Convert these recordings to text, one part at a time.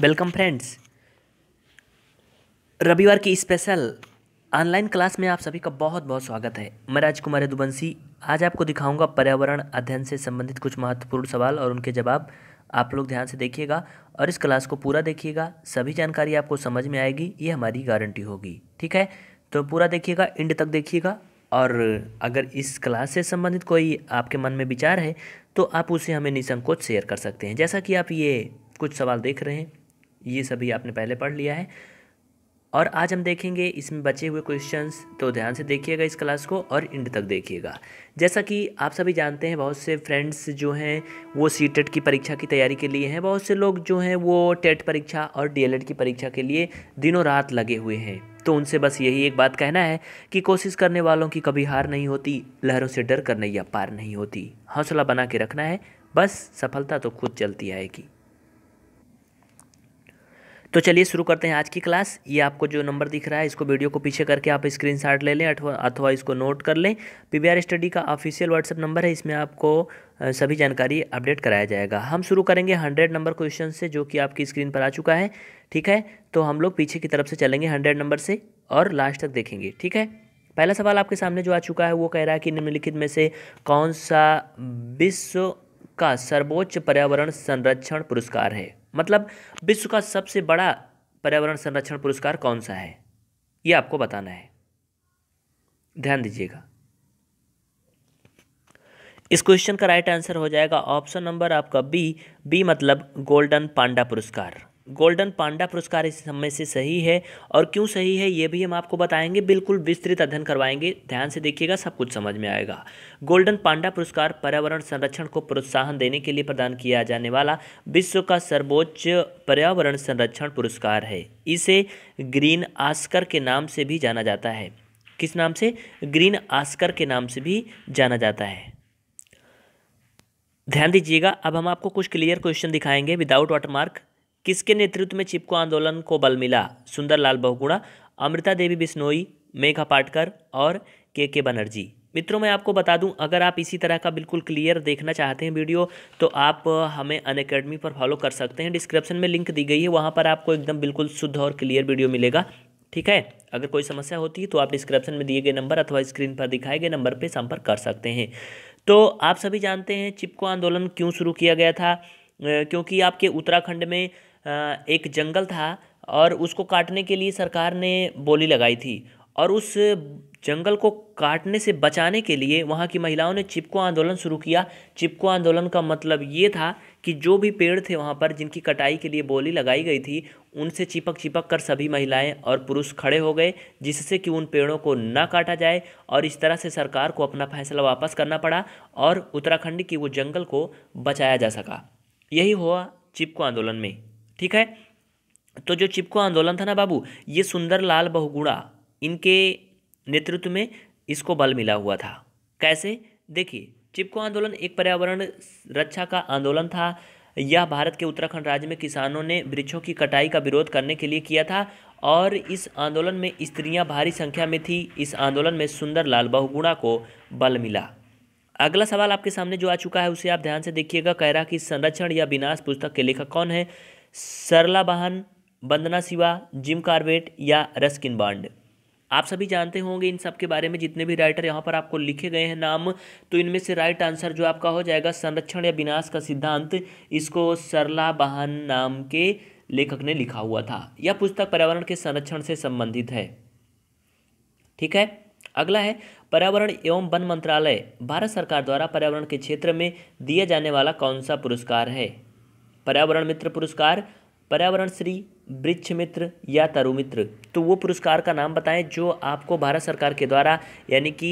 welcome friends रविवार की special online class में आप सभी का बहुत बहुत स्वागत है मैं राजकुमार दुबंसी आज आपको दिखाऊंगा पर्यावरण अध्ययन से संबंधित कुछ महत्वपूर्ण सवाल और उनके जवाब आप लोग ध्यान से देखिएगा और इस क्लास को पूरा देखिएगा सभी जानकारी आपको समझ में आएगी ये हमारी गारंटी होगी ठीक है तो पूरा देखिएगा एंड तक देखिएगा और अगर इस क्लास से संबंधित कोई आपके मन में विचार है तो आप उसे हमें निसंकोच शेयर कर सकते हैं जैसा कि आप ये कुछ सवाल देख रहे हैं ये सभी आपने पहले पढ़ लिया है और आज हम देखेंगे इसमें बचे हुए क्वेश्चंस तो ध्यान से देखिएगा इस क्लास को और इंड तक देखिएगा जैसा कि आप सभी जानते हैं बहुत से फ्रेंड्स जो हैं वो सी टेट e की परीक्षा की तैयारी के लिए हैं बहुत से लोग जो हैं वो टेट e परीक्षा और डी की परीक्षा के लिए दिनों रात लगे हुए हैं तो उनसे बस यही एक बात कहना है कि कोशिश करने वालों की कभी हार नहीं होती लहरों से डर कर नैया पार नहीं होती हौसला बना के रखना है बस सफलता तो खुद चलती आएगी तो चलिए शुरू करते हैं आज की क्लास ये आपको जो नंबर दिख रहा है इसको वीडियो को पीछे करके आप स्क्रीनशॉट ले लें अथवा अथवा इसको नोट कर लें आर स्टडी का ऑफिशियल व्हाट्सअप नंबर है इसमें आपको सभी जानकारी अपडेट कराया जाएगा हम शुरू करेंगे हंड्रेड नंबर क्वेश्चन से जो कि आपकी स्क्रीन पर आ चुका है ठीक है तो हम लोग पीछे की तरफ से चलेंगे हंड्रेड नंबर से और लास्ट तक देखेंगे ठीक है पहला सवाल आपके सामने जो आ चुका है वो कह रहा है कि निम्नलिखित में से कौन सा विश्व का सर्वोच्च पर्यावरण संरक्षण पुरस्कार है मतलब विश्व का सबसे बड़ा पर्यावरण संरक्षण पुरस्कार कौन सा है यह आपको बताना है ध्यान दीजिएगा इस क्वेश्चन का राइट आंसर हो जाएगा ऑप्शन नंबर आपका बी बी मतलब गोल्डन पांडा पुरस्कार गोल्डन पांडा पुरस्कार इस समय से सही है और क्यों सही है ये भी हम आपको बताएंगे बिल्कुल विस्तृत अध्ययन करवाएंगे ध्यान से देखिएगा सब कुछ समझ में आएगा गोल्डन पांडा पुरस्कार पर्यावरण संरक्षण को प्रोत्साहन देने के लिए प्रदान किया जाने वाला विश्व का सर्वोच्च पर्यावरण संरक्षण पुरस्कार है इसे ग्रीन आस्कर के नाम से भी जाना जाता है किस नाम से ग्रीन आस्कर के नाम से भी जाना जाता है ध्यान दीजिएगा अब हम आपको कुछ क्लियर क्वेश्चन दिखाएंगे विदाउट वाटरमार्क किसके नेतृत्व में चिपको आंदोलन को बल मिला सुंदरलाल बहुगुणा अमृता देवी बिश्नोई मेघा पाटकर और के के बनर्जी मित्रों मैं आपको बता दूं अगर आप इसी तरह का बिल्कुल क्लियर देखना चाहते हैं वीडियो तो आप हमें अन अकेडमी पर फॉलो कर सकते हैं डिस्क्रिप्शन में लिंक दी गई है वहाँ पर आपको एकदम बिल्कुल शुद्ध और क्लियर वीडियो मिलेगा ठीक है अगर कोई समस्या होती है तो आप डिस्क्रिप्शन में दिए गए नंबर अथवा स्क्रीन पर दिखाए गए नंबर पर संपर्क कर सकते हैं तो आप सभी जानते हैं चिपको आंदोलन क्यों शुरू किया गया था क्योंकि आपके उत्तराखंड में एक जंगल था और उसको काटने के लिए सरकार ने बोली लगाई थी और उस जंगल को काटने से बचाने के लिए वहाँ की महिलाओं ने चिपको आंदोलन शुरू किया चिपको आंदोलन का मतलब ये था कि जो भी पेड़ थे वहाँ पर जिनकी कटाई के लिए बोली लगाई गई थी उनसे चिपक चिपक कर सभी महिलाएं और पुरुष खड़े हो गए जिससे कि उन पेड़ों को ना काटा जाए और इस तरह से सरकार को अपना फैसला वापस करना पड़ा और उत्तराखंड की वो जंगल को बचाया जा सका यही हुआ चिपको आंदोलन में ठीक है तो जो चिपको आंदोलन था ना बाबू ये सुंदरलाल बहुगुणा इनके नेतृत्व में इसको बल मिला हुआ था कैसे देखिए चिपको आंदोलन एक पर्यावरण रक्षा का आंदोलन था यह भारत के उत्तराखंड राज्य में किसानों ने वृक्षों की कटाई का विरोध करने के लिए किया था और इस आंदोलन में स्त्रियां भारी संख्या में थी इस आंदोलन में सुंदरलाल बहुगुणा को बल मिला अगला सवाल आपके सामने जो आ चुका है उसे आप ध्यान से देखिएगा कह रहा कि संरक्षण या विनाश पुस्तक के लेखक कौन है सरला बहन वंदना सिवा जिम कार्बेट या रस्किन बांड आप सभी जानते होंगे इन सब के बारे में जितने भी राइटर यहाँ पर आपको लिखे गए हैं नाम तो इनमें से राइट आंसर जो आपका हो जाएगा संरक्षण या विनाश का सिद्धांत इसको सरला बहन नाम के लेखक ने लिखा हुआ था यह पुस्तक पर्यावरण के संरक्षण से संबंधित है ठीक है अगला है पर्यावरण एवं वन मंत्रालय भारत सरकार द्वारा पर्यावरण के क्षेत्र में दिया जाने वाला कौन सा पुरस्कार है पर्यावरण मित्र पुरस्कार पर्यावरण श्री वृक्ष मित्र या तरु मित्र तो वो पुरस्कार का नाम बताएं जो आपको भारत सरकार के द्वारा यानी कि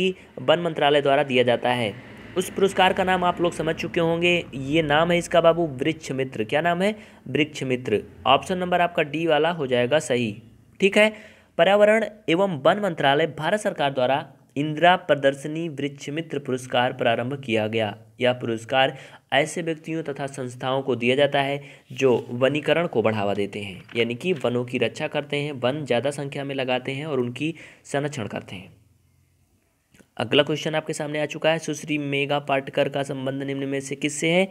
वन मंत्रालय द्वारा दिया जाता है उस पुरस्कार का नाम आप लोग समझ चुके होंगे ये नाम है इसका बाबू वृक्ष मित्र क्या नाम है वृक्ष मित्र ऑप्शन नंबर आपका डी वाला हो जाएगा सही ठीक है पर्यावरण एवं वन मंत्रालय भारत सरकार द्वारा इंदिरा प्रदर्शनी वृक्ष मित्र पुरस्कार प्रारंभ किया गया यह पुरस्कार ऐसे व्यक्तियों तथा संस्थाओं को दिया जाता है जो वनीकरण को बढ़ावा देते हैं यानी कि वनों की रक्षा करते हैं वन ज़्यादा संख्या में लगाते हैं और उनकी संरक्षण करते हैं अगला क्वेश्चन आपके सामने आ चुका है सुश्री मेगा पाटकर का संबंध निम्न में से किससे है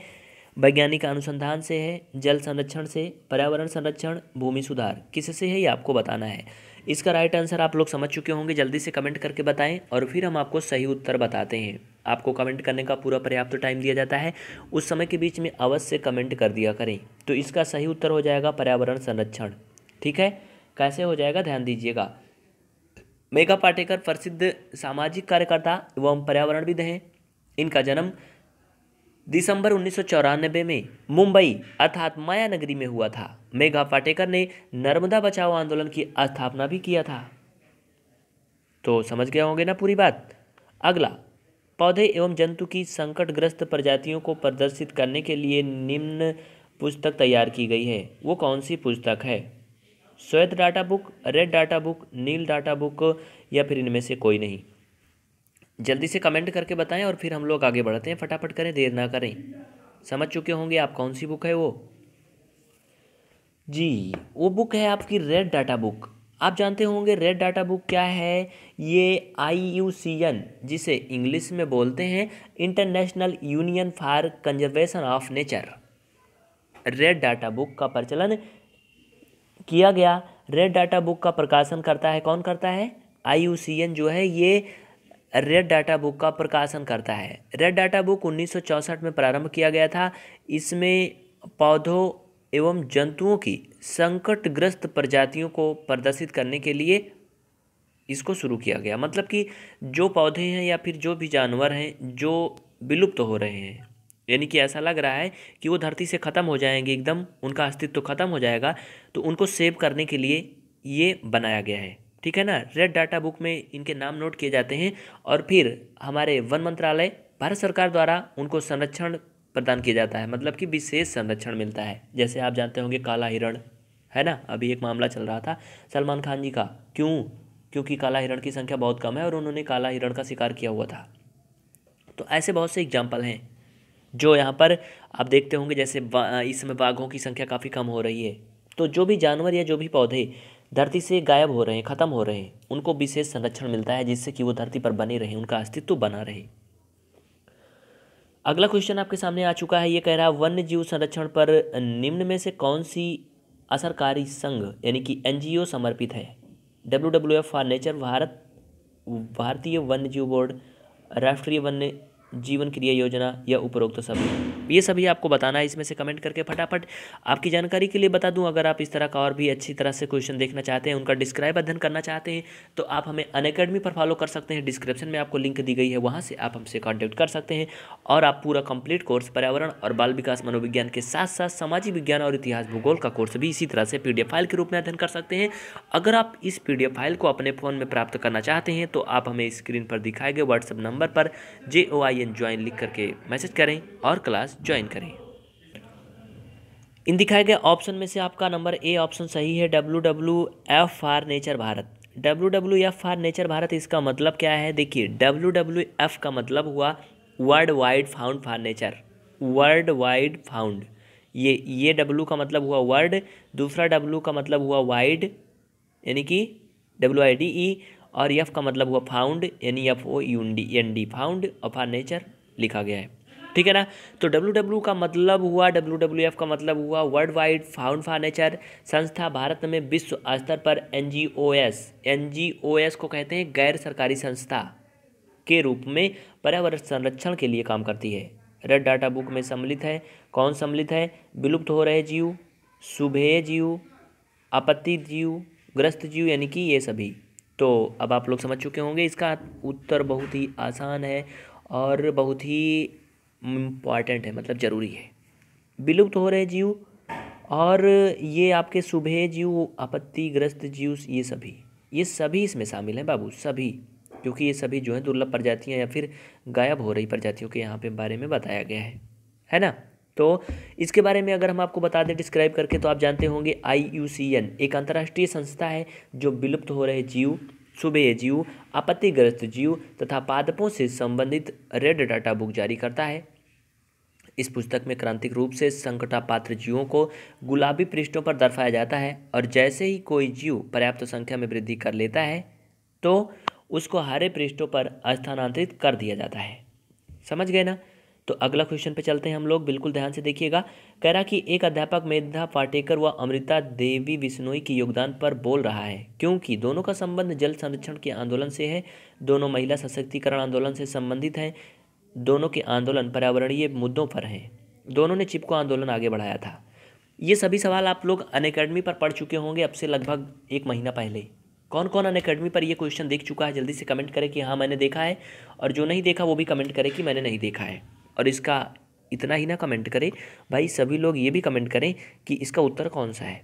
वैज्ञानिक अनुसंधान से है जल संरक्षण से पर्यावरण संरक्षण भूमि सुधार किससे है ये आपको बताना है इसका राइट आंसर आप लोग समझ चुके होंगे जल्दी से कमेंट करके बताएं और फिर हम आपको सही उत्तर बताते हैं आपको कमेंट करने का पूरा पर्याप्त तो टाइम दिया जाता है उस समय के बीच में अवश्य कमेंट कर दिया करें तो इसका सही उत्तर हो जाएगा पर्यावरण संरक्षण ठीक है कैसे हो जाएगा ध्यान दीजिएगा मेघा पाटेकर प्रसिद्ध सामाजिक कार्यकर्ता एवं पर्यावरणविद हैं इनका जन्म दिसंबर उन्नीस में मुंबई अर्थात माया नगरी में हुआ था मेघा पाटेकर ने नर्मदा बचाओ आंदोलन की स्थापना भी किया था तो समझ गए होंगे ना पूरी बात अगला पौधे एवं जंतु की संकटग्रस्त प्रजातियों को प्रदर्शित करने के लिए निम्न पुस्तक तैयार की गई है वो कौन सी पुस्तक है श्वेत data book red data book नील डाटा बुक या फिर इनमें से कोई नहीं जल्दी से कमेंट करके बताएं और फिर हम लोग आगे बढ़ते हैं फटाफट करें देर ना करें समझ चुके होंगे आप कौन सी बुक है वो जी वो बुक है आपकी रेड डाटा बुक आप जानते होंगे रेड डाटा बुक क्या है ये आई जिसे इंग्लिश में बोलते हैं International Union for Conservation of Nature red data book का प्रचलन किया गया रेड डाटा बुक का प्रकाशन करता है कौन करता है आई जो है ये रेड डाटा बुक का प्रकाशन करता है रेड डाटा बुक 1964 में प्रारंभ किया गया था इसमें पौधों एवं जंतुओं की संकटग्रस्त प्रजातियों को प्रदर्शित करने के लिए इसको शुरू किया गया मतलब कि जो पौधे हैं या फिर जो भी जानवर हैं जो विलुप्त तो हो रहे हैं यानी कि ऐसा लग रहा है कि वो धरती से ख़त्म हो जाएंगे एकदम उनका अस्तित्व तो ख़त्म हो जाएगा तो उनको सेव करने के लिए ये बनाया गया है ठीक है ना रेड डाटा बुक में इनके नाम नोट किए जाते हैं और फिर हमारे वन मंत्रालय भारत सरकार द्वारा उनको संरक्षण प्रदान किया जाता है मतलब कि विशेष संरक्षण मिलता है जैसे आप जानते होंगे काला हिरण है ना अभी एक मामला चल रहा था सलमान खान जी का क्यों क्योंकि काला हिरण की संख्या बहुत कम है और उन्होंने काला हिरण का शिकार किया हुआ था तो ऐसे बहुत से एग्जाम्पल हैं जो यहाँ पर आप देखते होंगे जैसे इस समय बाघों की संख्या काफ़ी कम हो रही है तो जो भी जानवर या जो भी पौधे धरती से गायब हो रहे हैं ख़त्म हो रहे हैं उनको विशेष संरक्षण मिलता है जिससे कि वो धरती पर बने रहें उनका अस्तित्व बना रहे अगला क्वेश्चन आपके सामने आ चुका है ये कह रहा है वन्य जीव संरक्षण पर निम्न में से कौन सी असरकारी संघ यानी कि एन समर्पित है W W F for nature Bharat भारतीय वन्य जीव बोर्ड राष्ट्रीय वन्य जीवन क्रिया योजना या उपरोक्त सभी तो ये सभी आपको बताना है इसमें से कमेंट करके फटाफट आपकी जानकारी के लिए बता दूं अगर आप इस तरह का और भी अच्छी तरह से क्वेश्चन देखना चाहते हैं उनका डिस्क्राइब अध्ययन करना चाहते हैं तो आप हमें अन पर फॉलो कर सकते हैं डिस्क्रिप्शन में आपको लिंक दी गई है वहाँ से आप हमसे कॉन्टैक्ट कर सकते हैं और आप पूरा कंप्लीट कोर्स पर्यावरण और बाल विकास मनोविज्ञान के साथ साथ सामाजिक विज्ञान और इतिहास भूगोल का कोर्स भी इसी तरह से पी फाइल के रूप में अध्ययन कर सकते हैं अगर आप इस पी फाइल को अपने फ़ोन में प्राप्त करना चाहते हैं तो आप हमें स्क्रीन पर दिखाए गए व्हाट्सअप नंबर पर जे ओ आई आई एन ज्वाइन लिख करके मैसेज करें और क्लास ज्वाइन करें इन दिखाए गए ऑप्शन में से आपका नंबर ए ऑप्शन सही है W W F R nature Bharat W W F R nature Bharat इसका मतलब क्या है देखिए डब्ल्यू डब्ल्यू एफ का मतलब हुआ world wide found for nature world wide found ये ये डब्ल्यू का मतलब हुआ वर्ल्ड दूसरा डब्ल्यू का मतलब हुआ वाइड यानी कि डब्ल्यू आई डी ई और यफ का मतलब हुआ फाउंड एन एफ ओ यून डी एन डी फाउंड आर नेचर लिखा गया है ठीक है ना तो डब्ल्यू डब्ल्यू का मतलब हुआ डब्ल्यू डब्ल्यू एफ का मतलब हुआ world wide found for nature संस्था भारत में विश्व स्तर पर N G O S N G O S को कहते हैं गैर सरकारी संस्था के रूप में पर्यावरण संरक्षण के लिए काम करती है रेड डाटा बुक में सम्मिलित है कौन सम्मिलित है विलुप्त हो रहे जीव सुबह जीव आपत्ति जीव ग्रस्त जीव यानी कि ये सभी तो अब आप लोग समझ चुके होंगे इसका उत्तर बहुत ही आसान है और बहुत ही इम्पॉर्टेंट है मतलब ज़रूरी है विलुप्त हो रहे जीव और ये आपके सुबह जीव आपत्तिग्रस्त जीव ये सभी ये सभी इसमें शामिल हैं बाबू सभी क्योंकि ये सभी जो हैं दुर्लभ प्रजातियाँ या फिर गायब हो रही प्रजातियों के यहाँ पे बारे में बताया गया है है ना तो इसके बारे में अगर हम आपको बता दें डिस्क्राइब करके तो आप जानते होंगे आई एक अंतर्राष्ट्रीय संस्था है जो विलुप्त हो रहे जीव सुबह जीव आपत्तिग्रस्त जीव तथा पादपों से संबंधित रेड डाटा बुक जारी करता है इस पुस्तक में क्रांतिक रूप से संकटापात्र जीवों को गुलाबी पृष्ठों पर दर्शाया जाता है और जैसे ही कोई जीव पर्याप्त संख्या में वृद्धि कर लेता है तो उसको हरे पृष्ठों पर स्थानांतरित कर दिया जाता है समझ गए ना तो अगला क्वेश्चन पे चलते हैं हम लोग बिल्कुल ध्यान से देखिएगा कह रहा कि एक अध्यापक मेधा पाटेकर व अमृता देवी विश्नोई के योगदान पर बोल रहा है क्योंकि दोनों का संबंध जल संरक्षण के आंदोलन से है दोनों महिला सशक्तिकरण आंदोलन से संबंधित हैं दोनों के आंदोलन पर्यावरणीय मुद्दों पर हैं दोनों ने चिपको आंदोलन आगे बढ़ाया था ये सभी सवाल आप लोग अन पर पढ़ चुके होंगे अब से लगभग एक महीना पहले कौन कौन अन अकेडमी पर ये क्वेश्चन देख चुका है जल्दी से कमेंट करें कि हाँ मैंने देखा है और जो नहीं देखा वो भी कमेंट करें कि मैंने नहीं देखा है और इसका इतना ही ना कमेंट करें भाई सभी लोग ये भी कमेंट करें कि इसका उत्तर कौन सा है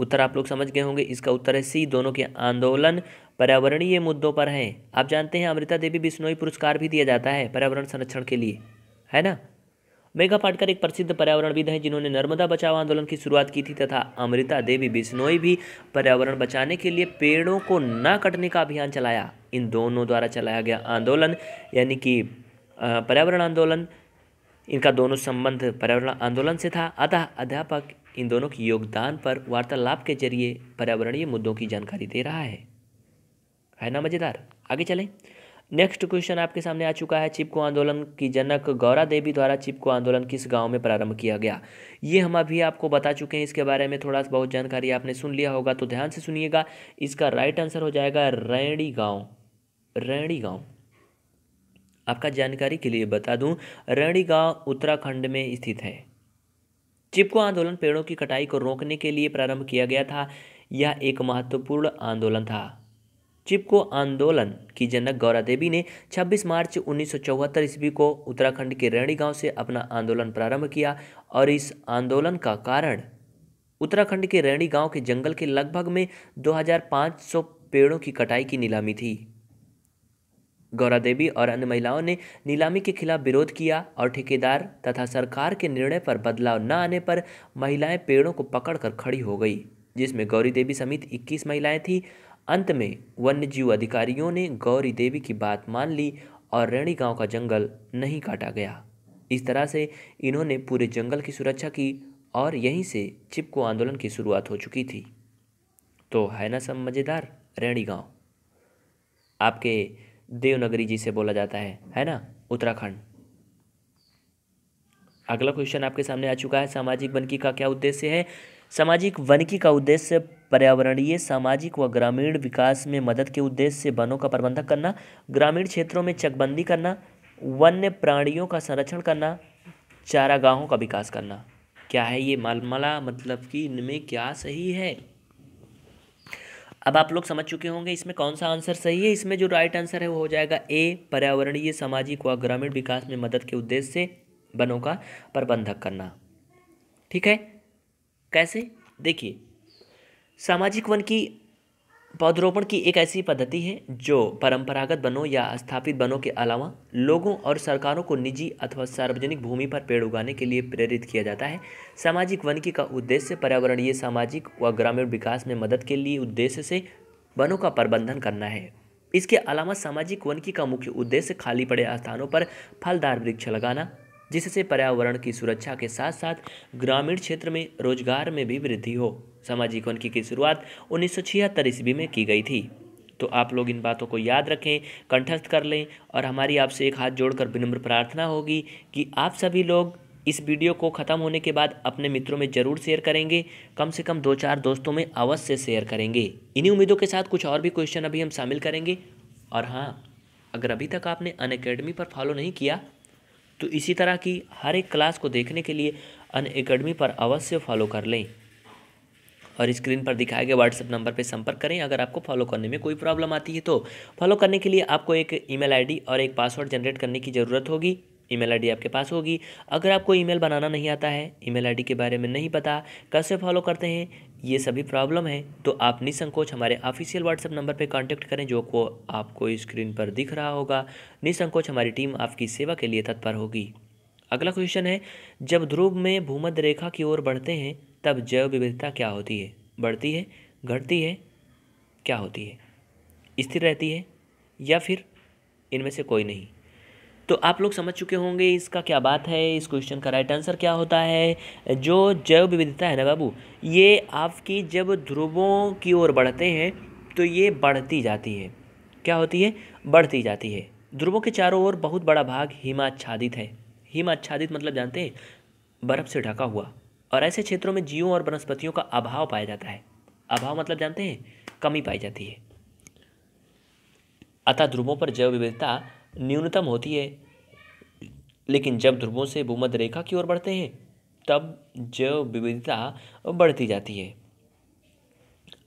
उत्तर आप लोग समझ गए होंगे इसका उत्तर है सी दोनों के आंदोलन पर्यावरणीय मुद्दों पर हैं आप जानते हैं अमृता देवी बिश्नोई पुरस्कार भी दिया जाता है पर्यावरण संरक्षण के लिए है ना मेघा पाटकर एक प्रसिद्ध पर्यावरणविद हैं जिन्होंने नर्मदा बचाओ आंदोलन की शुरुआत की थी तथा अमृता देवी बिश्नोई भी पर्यावरण बचाने के लिए पेड़ों को न कटने का अभियान चलाया इन दोनों द्वारा चलाया गया आंदोलन यानी कि पर्यावरण आंदोलन इनका दोनों संबंध पर्यावरण आंदोलन से था अतः अध्यापक इन दोनों के योगदान पर वार्तालाप के जरिए पर्यावरणीय मुद्दों की जानकारी दे रहा है है ना मज़ेदार आगे चलें नेक्स्ट क्वेश्चन आपके सामने आ चुका है चिपको आंदोलन की जनक गौरा देवी द्वारा चिपको आंदोलन किस गांव में प्रारंभ किया गया ये हम अभी आपको बता चुके हैं इसके बारे में थोड़ा बहुत जानकारी आपने सुन लिया होगा तो ध्यान से सुनिएगा इसका राइट आंसर हो जाएगा रैणी गाँव रैणी गाँव आपका जानकारी के लिए बता दूं रेणी गांव उत्तराखंड में स्थित है चिपको आंदोलन पेड़ों की कटाई को रोकने के लिए प्रारंभ किया गया था यह एक महत्वपूर्ण आंदोलन था चिपको आंदोलन की जनक गौरा देवी ने 26 मार्च उन्नीस ईस्वी को उत्तराखंड के रेणी गांव से अपना आंदोलन प्रारंभ किया और इस आंदोलन का कारण उत्तराखंड के रेणी गांव के जंगल के लगभग में 2500 पेड़ों की कटाई की नीलामी थी गौरा देवी और अन्य महिलाओं ने नीलामी के खिलाफ विरोध किया और ठेकेदार तथा सरकार के निर्णय पर बदलाव न आने पर महिलाएं पेड़ों को पकड़कर खड़ी हो गई जिसमें गौरी देवी समेत 21 महिलाएं थीं अंत में वन्यजीव अधिकारियों ने गौरी देवी की बात मान ली और रेणी गांव का जंगल नहीं काटा गया इस तरह से इन्होंने पूरे जंगल की सुरक्षा की और यहीं से चिपको आंदोलन की शुरुआत हो चुकी थी तो है ना सब मज़ेदार रेणी गाँव आपके देवनगरी जी से बोला जाता है है ना उत्तराखंड अगला क्वेश्चन आपके सामने आ चुका है सामाजिक वनकी का क्या उद्देश्य है सामाजिक वनकी का उद्देश्य पर्यावरणीय सामाजिक व ग्रामीण विकास में मदद के उद्देश्य से वनों का प्रबंधन करना ग्रामीण क्षेत्रों में चकबंदी करना वन्य प्राणियों का संरक्षण करना चारागाहों का विकास करना क्या है ये मालमला मतलब कि इनमें क्या सही है अब आप लोग समझ चुके होंगे इसमें कौन सा आंसर सही है इसमें जो राइट आंसर है वो हो जाएगा ए पर्यावरणीय सामाजिक व ग्रामीण विकास में मदद के उद्देश्य से वनों का प्रबंधक करना ठीक है कैसे देखिए सामाजिक वन की पौधरोपण की एक ऐसी पद्धति है जो परंपरागत वनों या स्थापित वनों के अलावा लोगों और सरकारों को निजी अथवा सार्वजनिक भूमि पर पेड़ उगाने के लिए प्रेरित किया जाता है सामाजिक वनकी का उद्देश्य पर्यावरणीय सामाजिक व ग्रामीण विकास में मदद के लिए उद्देश्य से वनों का प्रबंधन करना है इसके अलावा सामाजिक वनकी का मुख्य उद्देश्य खाली पड़े स्थानों पर फलदार वृक्ष लगाना जिससे पर्यावरण की सुरक्षा के साथ साथ ग्रामीण क्षेत्र में रोजगार में भी वृद्धि हो सामाजिक वनकी की शुरुआत उन्नीस सौ ईस्वी में की गई थी तो आप लोग इन बातों को याद रखें कंठस्थ कर लें और हमारी आपसे एक हाथ जोड़कर विनम्र प्रार्थना होगी कि आप सभी लोग इस वीडियो को ख़त्म होने के बाद अपने मित्रों में ज़रूर शेयर करेंगे कम से कम दो चार दोस्तों में अवश्य शेयर करेंगे इन्हीं उम्मीदों के साथ कुछ और भी क्वेश्चन अभी हम शामिल करेंगे और हाँ अगर अभी तक आपने अन पर फॉलो नहीं किया तो इसी तरह की हर एक क्लास को देखने के लिए अन अकेडमी पर अवश्य फॉलो कर लें और स्क्रीन पर दिखाए गए व्हाट्सएप नंबर पर संपर्क करें अगर आपको फॉलो करने में कोई प्रॉब्लम आती है तो फॉलो करने के लिए आपको एक ईमेल आईडी और एक पासवर्ड जनरेट करने की ज़रूरत होगी ईमेल आईडी आपके पास होगी अगर आपको ईमेल बनाना नहीं आता है ईमेल आईडी के बारे में नहीं पता कैसे फॉलो करते हैं ये सभी प्रॉब्लम है तो आप निसंकोच हमारे ऑफिशियल व्हाट्सएप नंबर पर कांटेक्ट करें जो को आपको स्क्रीन पर दिख रहा होगा निसंकोच हमारी टीम आपकी सेवा के लिए तत्पर होगी अगला क्वेश्चन है जब ध्रुव में भूमध्य रेखा की ओर बढ़ते हैं तब जैव विविधता क्या होती है बढ़ती है घटती है क्या होती है स्थिर रहती है या फिर इनमें से कोई नहीं तो आप लोग समझ चुके होंगे इसका क्या बात है इस क्वेश्चन का राइट आंसर क्या होता है जो जैव विविधता है ना बाबू ये आपकी जब ध्रुवों की ओर बढ़ते हैं तो ये बढ़ती जाती है क्या होती है बढ़ती जाती है ध्रुवों के चारों ओर बहुत बड़ा भाग हिमाच्छादित है हिमाच्छादित मतलब जानते हैं बर्फ़ से ढका हुआ और ऐसे क्षेत्रों में जीवों और वनस्पतियों का अभाव पाया जाता है अभाव मतलब जानते हैं कमी पाई जाती है अतः ध्रुवों पर जैव विविधता न्यूनतम होती है लेकिन जब ध्रुवों से भूमध्य रेखा की ओर बढ़ते हैं तब जैव विविधता बढ़ती जाती है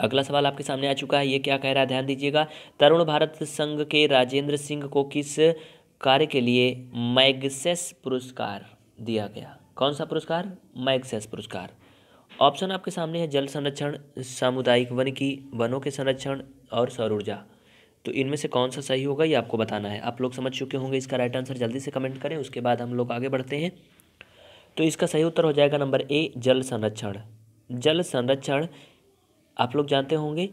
अगला सवाल आपके सामने आ चुका है ये क्या कह रहा है ध्यान दीजिएगा तरुण भारत संघ के राजेंद्र सिंह को किस कार्य के लिए मैगसेस पुरस्कार दिया गया कौन सा पुरस्कार मैगसेस पुरस्कार ऑप्शन आपके सामने है जल संरक्षण सामुदायिक वन की वनों के संरक्षण और सौर ऊर्जा तो इनमें से कौन सा सही होगा ये आपको बताना है आप लोग समझ चुके होंगे इसका राइट आंसर जल्दी से कमेंट करें उसके बाद हम लोग आगे बढ़ते हैं तो इसका सही उत्तर हो जाएगा नंबर ए जल संरक्षण जल संरक्षण आप लोग जानते होंगे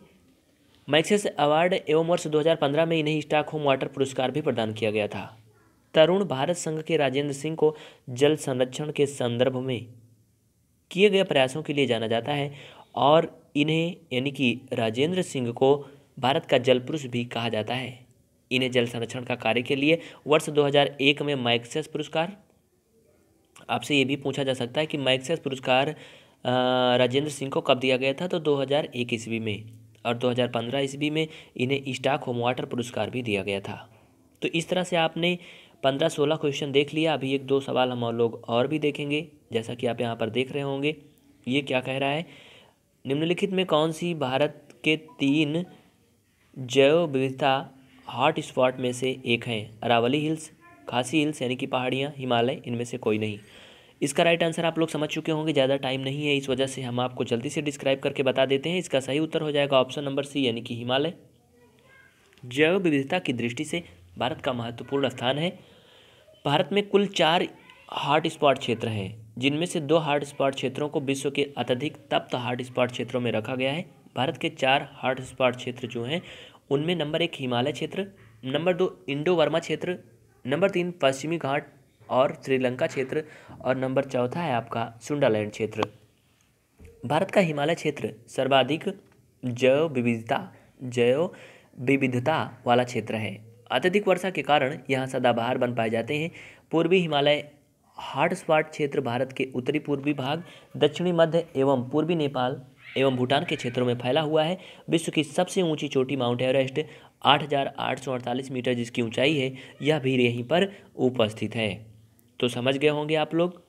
मैक्सेस अवार्ड एवं वर्ष 2015 में इन्हें होम वाटर पुरस्कार भी प्रदान किया गया था तरुण भारत संघ के राजेंद्र सिंह को जल संरक्षण के संदर्भ में किए गए प्रयासों के लिए जाना जाता है और इन्हें यानी कि राजेंद्र सिंह को भारत का जल पुरुष भी कहा जाता है इन्हें जल संरक्षण का कार्य के लिए वर्ष 2001 में मैक्सेस पुरस्कार आपसे ये भी पूछा जा सकता है कि मैक्सेस पुरस्कार राजेंद्र सिंह को कब दिया गया था तो 2001 ईस्वी में और 2015 ईस्वी में इन्हें स्टाक होम वाटर पुरस्कार भी दिया गया था तो इस तरह से आपने पंद्रह सोलह क्वेश्चन देख लिया अभी एक दो सवाल हम लोग और भी देखेंगे जैसा कि आप यहाँ पर देख रहे होंगे ये क्या कह रहा है निम्नलिखित में कौन सी भारत के तीन जैव विविधता हॉट स्पॉट में से एक हैं अरावली हिल्स खासी हिल्स यानी कि पहाड़ियाँ हिमालय इनमें से कोई नहीं इसका राइट आंसर आप लोग समझ चुके होंगे ज़्यादा टाइम नहीं है इस वजह से हम आपको जल्दी से डिस्क्राइब करके बता देते हैं इसका सही उत्तर हो जाएगा ऑप्शन नंबर सी यानी कि हिमालय जैव विविधता की दृष्टि से भारत का महत्वपूर्ण स्थान है भारत में कुल चार हॉट स्पॉट क्षेत्र हैं जिनमें से दो हॉट स्पॉट क्षेत्रों को विश्व के अत्यधिक तप्त हॉट स्पॉट क्षेत्रों में रखा गया है भारत के चार हॉट स्पॉट क्षेत्र जो हैं उनमें नंबर एक हिमालय क्षेत्र नंबर दो इंडो वर्मा क्षेत्र नंबर तीन पश्चिमी घाट और श्रीलंका क्षेत्र और नंबर चौथा है आपका सुंडालैंड क्षेत्र भारत का हिमालय क्षेत्र सर्वाधिक जैव विविधता जैव विविधता वाला क्षेत्र है अत्यधिक वर्षा के कारण यहाँ सदाबहार बन पाए जाते हैं पूर्वी हिमालय हॉटस्पॉट क्षेत्र भारत के उत्तरी पूर्वी भाग दक्षिणी मध्य एवं पूर्वी नेपाल एवं भूटान के क्षेत्रों में फैला हुआ है विश्व की सबसे ऊंची चोटी माउंट एवरेस्ट 8,848 मीटर जिसकी ऊंचाई है यह भी यहीं पर उपस्थित है तो समझ गए होंगे आप लोग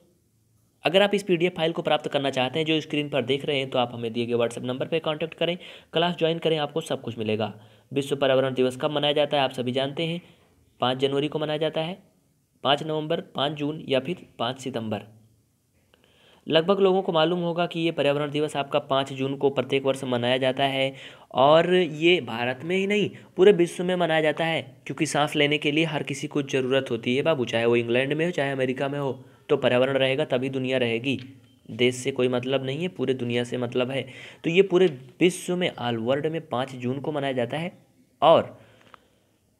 अगर आप इस पीडीएफ फाइल को प्राप्त करना चाहते हैं जो स्क्रीन पर देख रहे हैं तो आप हमें दिए गए व्हाट्सएप नंबर पर कॉन्टैक्ट करें क्लास ज्वाइन करें आपको सब कुछ मिलेगा विश्व पर्यावरण दिवस कब मनाया जाता है आप सभी जानते हैं पाँच जनवरी को मनाया जाता है पाँच नवंबर पाँच जून या फिर पाँच सितंबर लगभग लोगों को मालूम होगा कि ये पर्यावरण दिवस आपका पाँच जून को प्रत्येक वर्ष मनाया जाता है और ये भारत में ही नहीं पूरे विश्व में मनाया जाता है क्योंकि सांस लेने के लिए हर किसी को ज़रूरत होती है बाबू चाहे वो इंग्लैंड में हो चाहे अमेरिका में हो तो पर्यावरण रहेगा तभी दुनिया रहेगी देश से कोई मतलब नहीं है पूरे दुनिया से मतलब है तो ये पूरे विश्व में ऑल वर्ल्ड में पाँच जून को मनाया जाता है और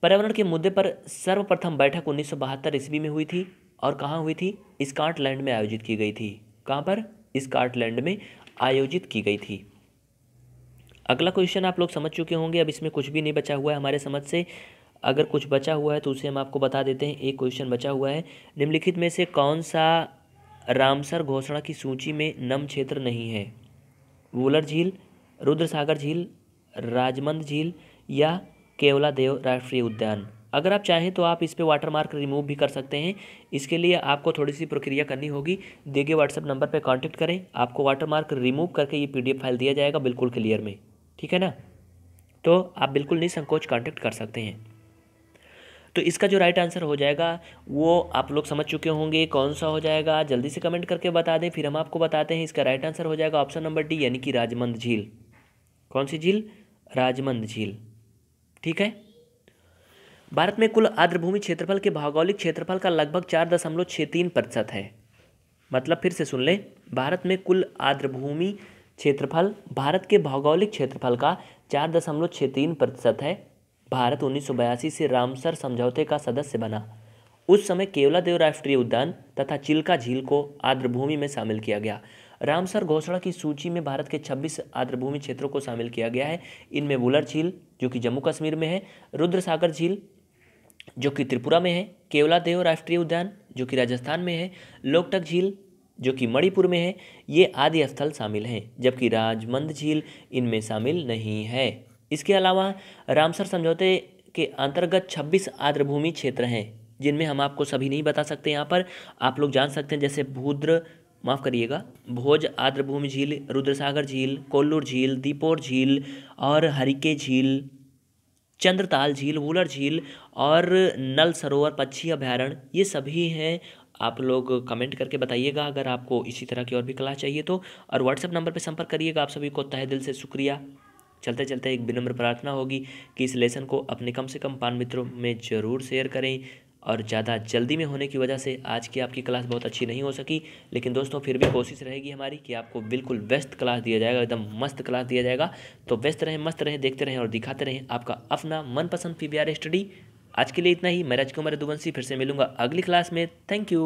पर्यावरण के मुद्दे पर सर्वप्रथम बैठक उन्नीस सौ ईस्वी में हुई थी और कहाँ हुई थी स्कॉटलैंड में आयोजित की गई थी कहाँ पर स्कॉटलैंड में आयोजित की गई थी अगला क्वेश्चन आप लोग समझ चुके होंगे अब इसमें कुछ भी नहीं बचा हुआ है हमारे समझ से अगर कुछ बचा हुआ है तो उसे हम आपको बता देते हैं एक क्वेश्चन बचा हुआ है निम्नलिखित में से कौन सा रामसर घोषणा की सूची में नम क्षेत्र नहीं है वुलर झील रुद्रसागर झील राजमंद झील या केवला देव राष्ट्रीय उद्यान अगर आप चाहें तो आप इस पर वाटर मार्क रिमूव भी कर सकते हैं इसके लिए आपको थोड़ी सी प्रक्रिया करनी होगी दिए गए व्हाट्सअप नंबर पर कॉन्टैक्ट करें आपको वाटर मार्क रिमूव करके ये पी फाइल दिया जाएगा बिल्कुल क्लियर में ठीक है ना तो आप बिल्कुल निसंकोच कॉन्टैक्ट कर सकते हैं तो इसका जो राइट आंसर हो जाएगा वो आप लोग समझ चुके होंगे कौन सा हो जाएगा जल्दी से कमेंट करके बता दें फिर हम आपको बताते हैं इसका राइट आंसर हो जाएगा ऑप्शन नंबर डी यानी कि राजमंद झील कौन सी झील राजमंद झील ठीक है भारत में कुल आर्द्रभूमि क्षेत्रफल के भौगोलिक क्षेत्रफल का लगभग चार दशमलव छः तीन प्रतिशत है मतलब फिर से सुन लें भारत में कुल आर्द्रभूमि क्षेत्रफल भारत के भौगोलिक क्षेत्रफल का चार दशमलव छः तीन प्रतिशत है भारत उन्नीस से रामसर समझौते का सदस्य बना उस समय केवलादेव राष्ट्रीय उद्यान तथा चिल्का झील को आर्द्रभूमि में शामिल किया गया रामसर घोषणा की सूची में भारत के 26 आर्द्रभूमि क्षेत्रों को शामिल किया गया है इनमें वुलर झील जो कि जम्मू कश्मीर में है रुद्र सागर झील जो कि त्रिपुरा में है केवला देव राष्ट्रीय उद्यान जो कि राजस्थान में है लोकटक झील जो कि मणिपुर में है ये आदि स्थल शामिल हैं जबकि राजमंद झील इनमें शामिल नहीं है इसके अलावा रामसर समझौते के अंतर्गत 26 आर्द्रभूमि क्षेत्र हैं जिनमें हम आपको सभी नहीं बता सकते यहाँ पर आप लोग जान सकते हैं जैसे भूद्र माफ़ करिएगा भोज आर्द्रभूमि झील रुद्रसागर झील कोल्लूर झील दीपोर झील और हरिके झील चंद्रताल झील वूलर झील और नल सरोवर पक्षी अभ्यारण्य ये सभी हैं आप लोग कमेंट करके बताइएगा अगर आपको इसी तरह की और भी कला चाहिए तो और व्हाट्सएप नंबर पर संपर्क करिएगा आप सभी को तहे दिल से शुक्रिया चलते चलते एक विनम्र प्रार्थना होगी कि इस लेसन को अपने कम से कम पान मित्रों में ज़रूर शेयर करें और ज़्यादा जल्दी में होने की वजह से आज की आपकी क्लास बहुत अच्छी नहीं हो सकी लेकिन दोस्तों फिर भी कोशिश रहेगी हमारी कि आपको बिल्कुल बेस्ट क्लास दिया जाएगा एकदम मस्त क्लास दिया जाएगा तो व्यस्त रहें मस्त रहें देखते रहें और दिखाते रहें आपका अपना मनपसंद पी स्टडी आज के लिए इतना ही मैं राजकुमार दुवंशी फिर से मिलूंगा अगली क्लास में थैंक यू